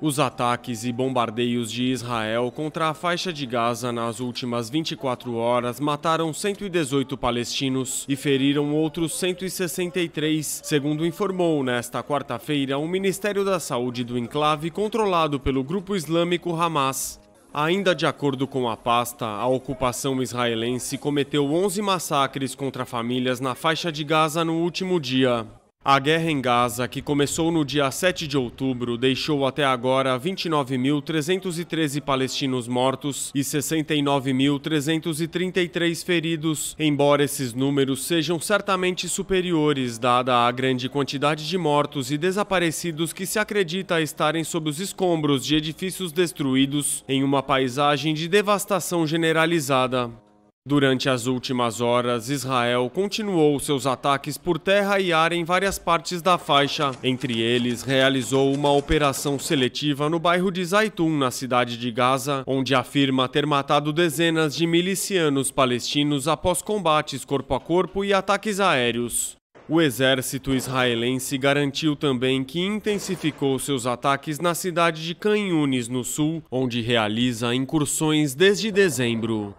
Os ataques e bombardeios de Israel contra a faixa de Gaza nas últimas 24 horas mataram 118 palestinos e feriram outros 163, segundo informou nesta quarta-feira o Ministério da Saúde do enclave controlado pelo grupo islâmico Hamas. Ainda de acordo com a pasta, a ocupação israelense cometeu 11 massacres contra famílias na faixa de Gaza no último dia. A guerra em Gaza, que começou no dia 7 de outubro, deixou até agora 29.313 palestinos mortos e 69.333 feridos, embora esses números sejam certamente superiores, dada a grande quantidade de mortos e desaparecidos que se acredita estarem sob os escombros de edifícios destruídos em uma paisagem de devastação generalizada. Durante as últimas horas, Israel continuou seus ataques por terra e ar em várias partes da faixa. Entre eles, realizou uma operação seletiva no bairro de Zaitun, na cidade de Gaza, onde afirma ter matado dezenas de milicianos palestinos após combates corpo a corpo e ataques aéreos. O exército israelense garantiu também que intensificou seus ataques na cidade de Canhunes, no sul, onde realiza incursões desde dezembro.